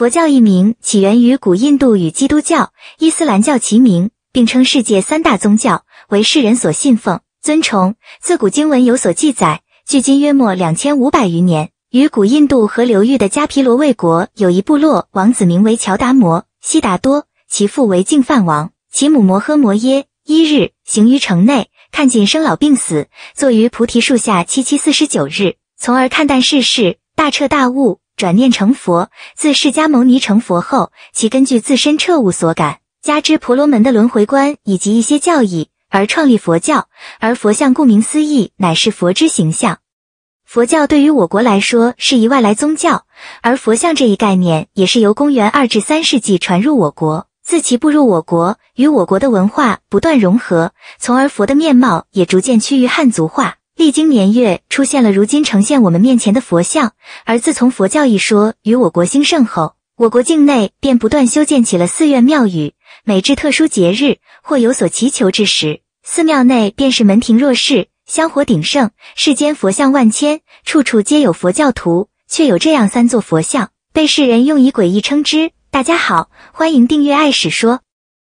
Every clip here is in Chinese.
佛教一名起源于古印度，与基督教、伊斯兰教齐名，并称世界三大宗教，为世人所信奉、尊崇。自古经文有所记载，距今约莫两千五百余年。与古印度河流域的迦毗罗卫国，有一部落王子名为乔达摩·悉达多，其父为净饭王，其母摩诃摩耶。一日行于城内，看见生老病死，坐于菩提树下七七四十九日，从而看淡世事，大彻大悟。转念成佛，自释迦牟尼成佛后，其根据自身彻悟所感，加之婆罗门的轮回观以及一些教义，而创立佛教。而佛像顾名思义，乃是佛之形象。佛教对于我国来说是一外来宗教，而佛像这一概念也是由公元二至三世纪传入我国。自其步入我国，与我国的文化不断融合，从而佛的面貌也逐渐趋于汉族化。历经年月，出现了如今呈现我们面前的佛像。而自从佛教一说与我国兴盛后，我国境内便不断修建起了寺院庙宇。每至特殊节日或有所祈求之时，寺庙内便是门庭若市，香火鼎盛。世间佛像万千，处处皆有佛教徒，却有这样三座佛像被世人用以诡异称之。大家好，欢迎订阅《爱史说》。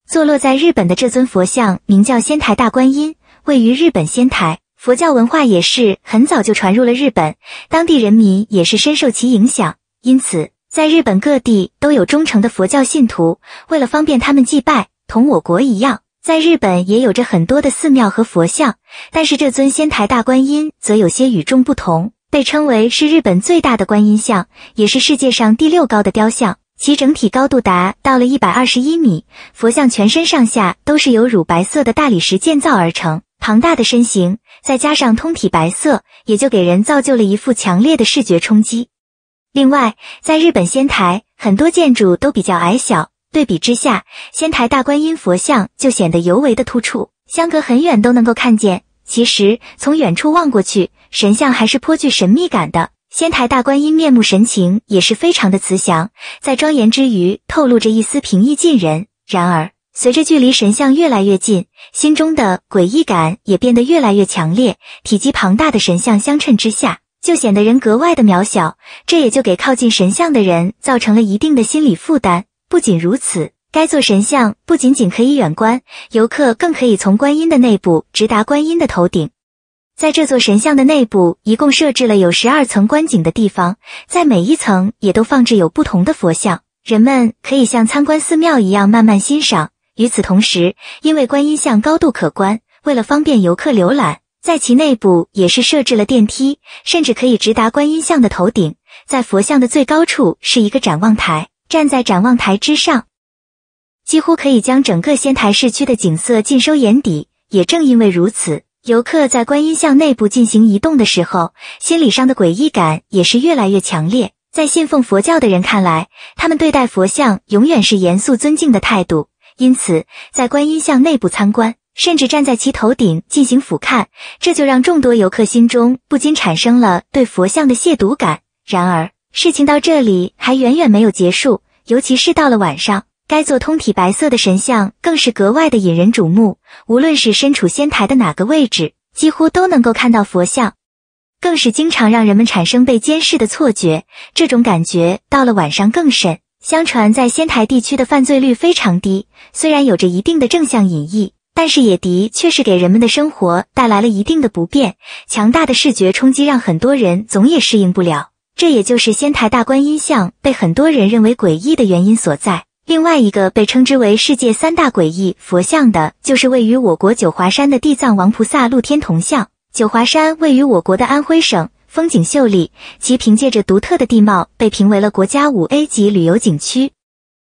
坐落在日本的这尊佛像名叫仙台大观音，位于日本仙台。佛教文化也是很早就传入了日本，当地人民也是深受其影响，因此在日本各地都有忠诚的佛教信徒。为了方便他们祭拜，同我国一样，在日本也有着很多的寺庙和佛像。但是这尊仙台大观音则有些与众不同，被称为是日本最大的观音像，也是世界上第六高的雕像，其整体高度达到了一百二十一米。佛像全身上下都是由乳白色的大理石建造而成，庞大的身形。再加上通体白色，也就给人造就了一副强烈的视觉冲击。另外，在日本仙台，很多建筑都比较矮小，对比之下，仙台大观音佛像就显得尤为的突出，相隔很远都能够看见。其实从远处望过去，神像还是颇具神秘感的。仙台大观音面目神情也是非常的慈祥，在庄严之余透露着一丝平易近人。然而，随着距离神像越来越近，心中的诡异感也变得越来越强烈。体积庞大的神像相衬之下，就显得人格外的渺小，这也就给靠近神像的人造成了一定的心理负担。不仅如此，该座神像不仅仅可以远观，游客更可以从观音的内部直达观音的头顶。在这座神像的内部，一共设置了有十二层观景的地方，在每一层也都放置有不同的佛像，人们可以像参观寺庙一样慢慢欣赏。与此同时，因为观音像高度可观，为了方便游客浏览，在其内部也是设置了电梯，甚至可以直达观音像的头顶。在佛像的最高处是一个展望台，站在展望台之上，几乎可以将整个仙台市区的景色尽收眼底。也正因为如此，游客在观音像内部进行移动的时候，心理上的诡异感也是越来越强烈。在信奉佛教的人看来，他们对待佛像永远是严肃尊敬的态度。因此，在观音像内部参观，甚至站在其头顶进行俯瞰，这就让众多游客心中不禁产生了对佛像的亵渎感。然而，事情到这里还远远没有结束，尤其是到了晚上，该座通体白色的神像更是格外的引人瞩目。无论是身处仙台的哪个位置，几乎都能够看到佛像，更是经常让人们产生被监视的错觉。这种感觉到了晚上更甚。相传在仙台地区的犯罪率非常低，虽然有着一定的正向隐喻，但是也的确是给人们的生活带来了一定的不便。强大的视觉冲击让很多人总也适应不了，这也就是仙台大观音像被很多人认为诡异的原因所在。另外一个被称之为世界三大诡异佛像的，就是位于我国九华山的地藏王菩萨露天铜像。九华山位于我国的安徽省。风景秀丽，其凭借着独特的地貌被评为了国家五 A 级旅游景区，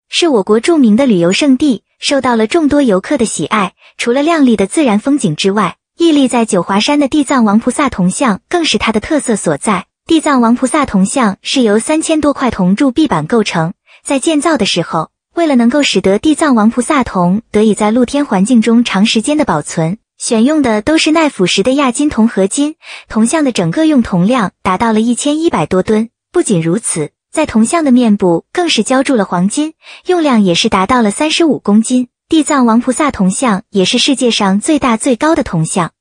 是我国著名的旅游胜地，受到了众多游客的喜爱。除了亮丽的自然风景之外，屹立在九华山的地藏王菩萨铜像更是它的特色所在。地藏王菩萨铜像是由三千多块铜铸壁板构成，在建造的时候，为了能够使得地藏王菩萨铜得以在露天环境中长时间的保存。选用的都是耐腐蚀的亚金铜合金，铜像的整个用铜量达到了一千一百多吨。不仅如此，在铜像的面部更是浇筑了黄金，用量也是达到了三十五公斤。地藏王菩萨铜像也是世界上最大最高的铜像，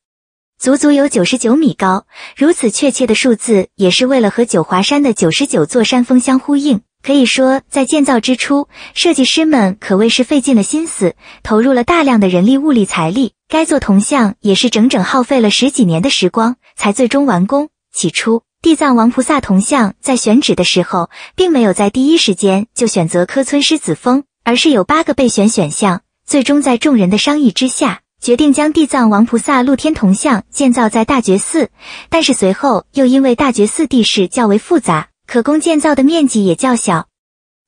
足足有九十九米高。如此确切的数字，也是为了和九华山的九十九座山峰相呼应。可以说，在建造之初，设计师们可谓是费尽了心思，投入了大量的人力、物力、财力。该座铜像也是整整耗费了十几年的时光才最终完工。起初，地藏王菩萨铜像在选址的时候，并没有在第一时间就选择柯村狮子峰，而是有八个备选选项。最终，在众人的商议之下，决定将地藏王菩萨露天铜像建造在大觉寺。但是随后又因为大觉寺地势较为复杂。可供建造的面积也较小。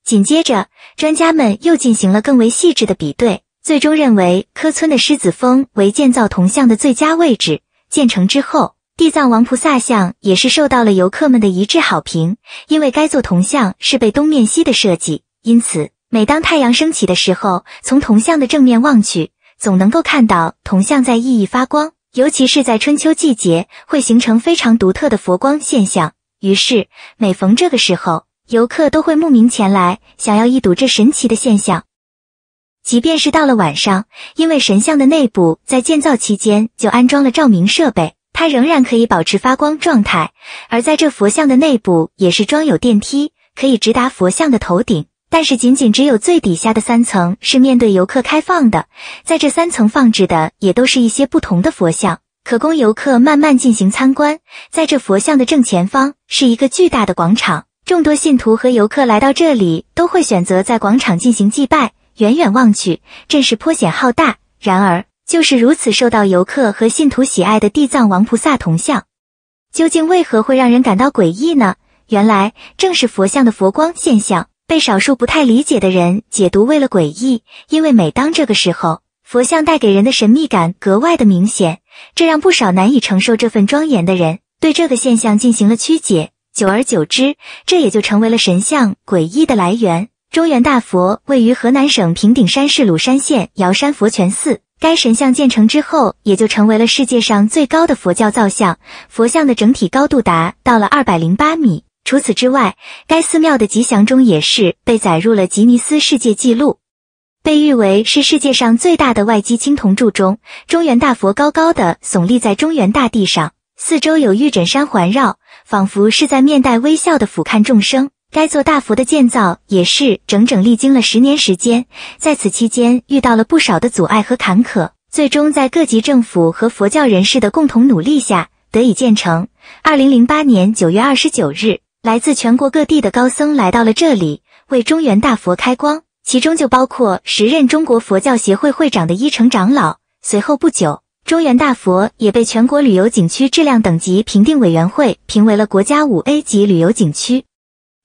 紧接着，专家们又进行了更为细致的比对，最终认为柯村的狮子峰为建造铜像的最佳位置。建成之后，地藏王菩萨像也是受到了游客们的一致好评。因为该座铜像是被东面西的设计，因此每当太阳升起的时候，从铜像的正面望去，总能够看到铜像在熠熠发光，尤其是在春秋季节，会形成非常独特的佛光现象。于是，每逢这个时候，游客都会慕名前来，想要一睹这神奇的现象。即便是到了晚上，因为神像的内部在建造期间就安装了照明设备，它仍然可以保持发光状态。而在这佛像的内部也是装有电梯，可以直达佛像的头顶。但是，仅仅只有最底下的三层是面对游客开放的，在这三层放置的也都是一些不同的佛像。可供游客慢慢进行参观。在这佛像的正前方是一个巨大的广场，众多信徒和游客来到这里都会选择在广场进行祭拜。远远望去，阵势颇显浩大。然而，就是如此受到游客和信徒喜爱的地藏王菩萨铜像，究竟为何会让人感到诡异呢？原来，正是佛像的佛光现象被少数不太理解的人解读为了诡异。因为每当这个时候，佛像带给人的神秘感格外的明显。这让不少难以承受这份庄严的人对这个现象进行了曲解，久而久之，这也就成为了神像诡异的来源。中原大佛位于河南省平顶山市鲁山县尧山佛泉寺，该神像建成之后，也就成为了世界上最高的佛教造像，佛像的整体高度达到了二百零八米。除此之外，该寺庙的吉祥钟也是被载入了吉尼斯世界纪录。被誉为是世界上最大的外基青铜柱中，中原大佛高高的耸立在中原大地上，四周有玉枕山环绕，仿佛是在面带微笑的俯瞰众生。该座大佛的建造也是整整历经了十年时间，在此期间遇到了不少的阻碍和坎坷，最终在各级政府和佛教人士的共同努力下得以建成。二零零八年九月二十九日，来自全国各地的高僧来到了这里，为中原大佛开光。其中就包括时任中国佛教协会会长的一诚长老。随后不久，中原大佛也被全国旅游景区质量等级评定委员会评为了国家五 A 级旅游景区。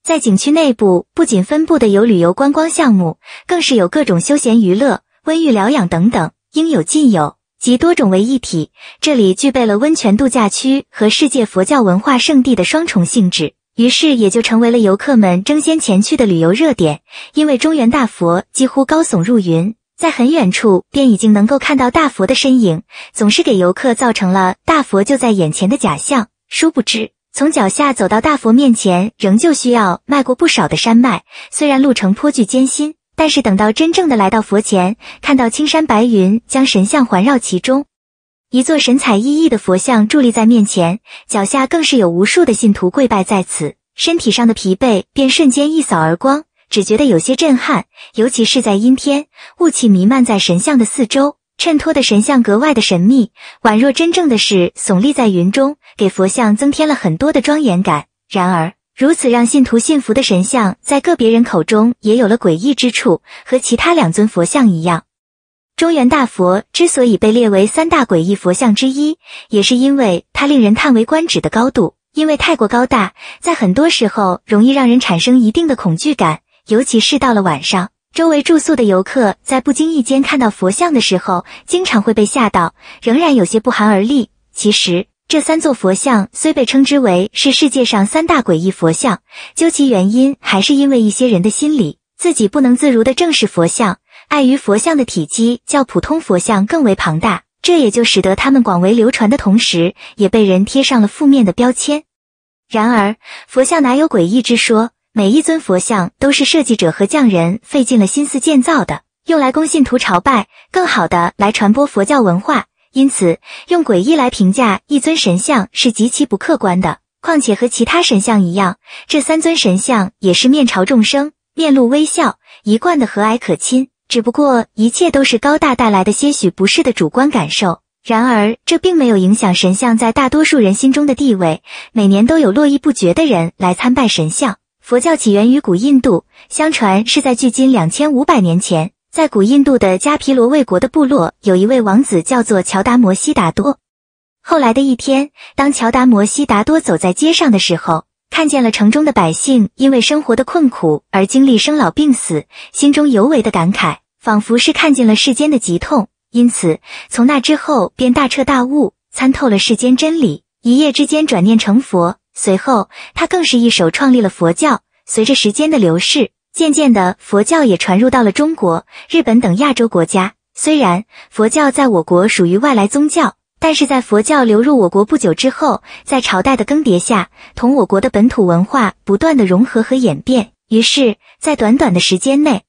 在景区内部，不仅分布的有旅游观光项目，更是有各种休闲娱乐、温浴疗养等等，应有尽有，集多种为一体。这里具备了温泉度假区和世界佛教文化圣地的双重性质。于是也就成为了游客们争先前去的旅游热点，因为中原大佛几乎高耸入云，在很远处便已经能够看到大佛的身影，总是给游客造成了大佛就在眼前的假象。殊不知，从脚下走到大佛面前，仍旧需要迈过不少的山脉。虽然路程颇具艰辛，但是等到真正的来到佛前，看到青山白云将神像环绕其中。一座神采奕奕的佛像伫立在面前，脚下更是有无数的信徒跪拜在此，身体上的疲惫便瞬间一扫而光，只觉得有些震撼。尤其是在阴天，雾气弥漫在神像的四周，衬托的神像格外的神秘，宛若真正的是耸立在云中，给佛像增添了很多的庄严感。然而，如此让信徒信服的神像，在个别人口中也有了诡异之处，和其他两尊佛像一样。中原大佛之所以被列为三大诡异佛像之一，也是因为它令人叹为观止的高度。因为太过高大，在很多时候容易让人产生一定的恐惧感，尤其是到了晚上，周围住宿的游客在不经意间看到佛像的时候，经常会被吓到，仍然有些不寒而栗。其实，这三座佛像虽被称之为是世界上三大诡异佛像，究其原因，还是因为一些人的心理自己不能自如的正视佛像。碍于佛像的体积较普通佛像更为庞大，这也就使得它们广为流传的同时，也被人贴上了负面的标签。然而，佛像哪有诡异之说？每一尊佛像都是设计者和匠人费尽了心思建造的，用来供信徒朝拜，更好的来传播佛教文化。因此，用诡异来评价一尊神像，是极其不客观的。况且和其他神像一样，这三尊神像也是面朝众生，面露微笑，一贯的和蔼可亲。只不过一切都是高大带来的些许不适的主观感受，然而这并没有影响神像在大多数人心中的地位。每年都有络绎不绝的人来参拜神像。佛教起源于古印度，相传是在距今两千五百年前，在古印度的迦毗罗卫国的部落，有一位王子叫做乔达摩悉达多。后来的一天，当乔达摩悉达多走在街上的时候，看见了城中的百姓因为生活的困苦而经历生老病死，心中尤为的感慨。仿佛是看见了世间的疾痛，因此从那之后便大彻大悟，参透了世间真理，一夜之间转念成佛。随后，他更是一手创立了佛教。随着时间的流逝，渐渐的，佛教也传入到了中国、日本等亚洲国家。虽然佛教在我国属于外来宗教，但是在佛教流入我国不久之后，在朝代的更迭下，同我国的本土文化不断的融合和演变，于是，在短短的时间内。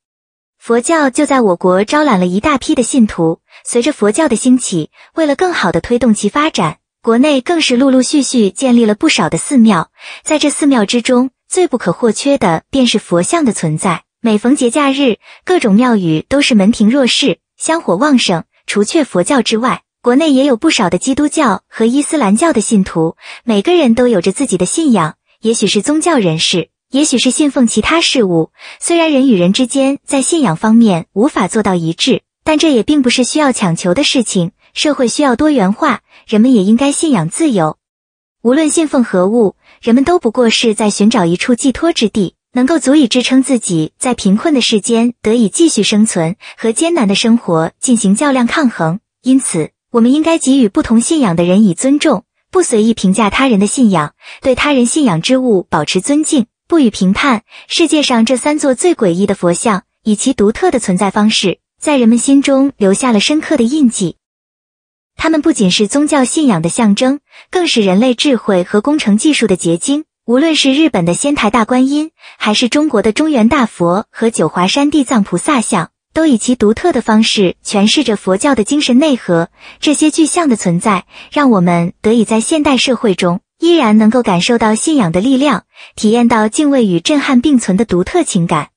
佛教就在我国招揽了一大批的信徒。随着佛教的兴起，为了更好的推动其发展，国内更是陆陆续续建立了不少的寺庙。在这寺庙之中，最不可或缺的便是佛像的存在。每逢节假日，各种庙宇都是门庭若市，香火旺盛。除却佛教之外，国内也有不少的基督教和伊斯兰教的信徒，每个人都有着自己的信仰，也许是宗教人士。也许是信奉其他事物，虽然人与人之间在信仰方面无法做到一致，但这也并不是需要强求的事情。社会需要多元化，人们也应该信仰自由。无论信奉何物，人们都不过是在寻找一处寄托之地，能够足以支撑自己在贫困的世间得以继续生存，和艰难的生活进行较量抗衡。因此，我们应该给予不同信仰的人以尊重，不随意评价他人的信仰，对他人信仰之物保持尊敬。不予评判。世界上这三座最诡异的佛像，以其独特的存在方式，在人们心中留下了深刻的印记。它们不仅是宗教信仰的象征，更是人类智慧和工程技术的结晶。无论是日本的仙台大观音，还是中国的中原大佛和九华山地藏菩萨像，都以其独特的方式诠释着佛教的精神内核。这些巨像的存在，让我们得以在现代社会中。依然能够感受到信仰的力量，体验到敬畏与震撼并存的独特情感。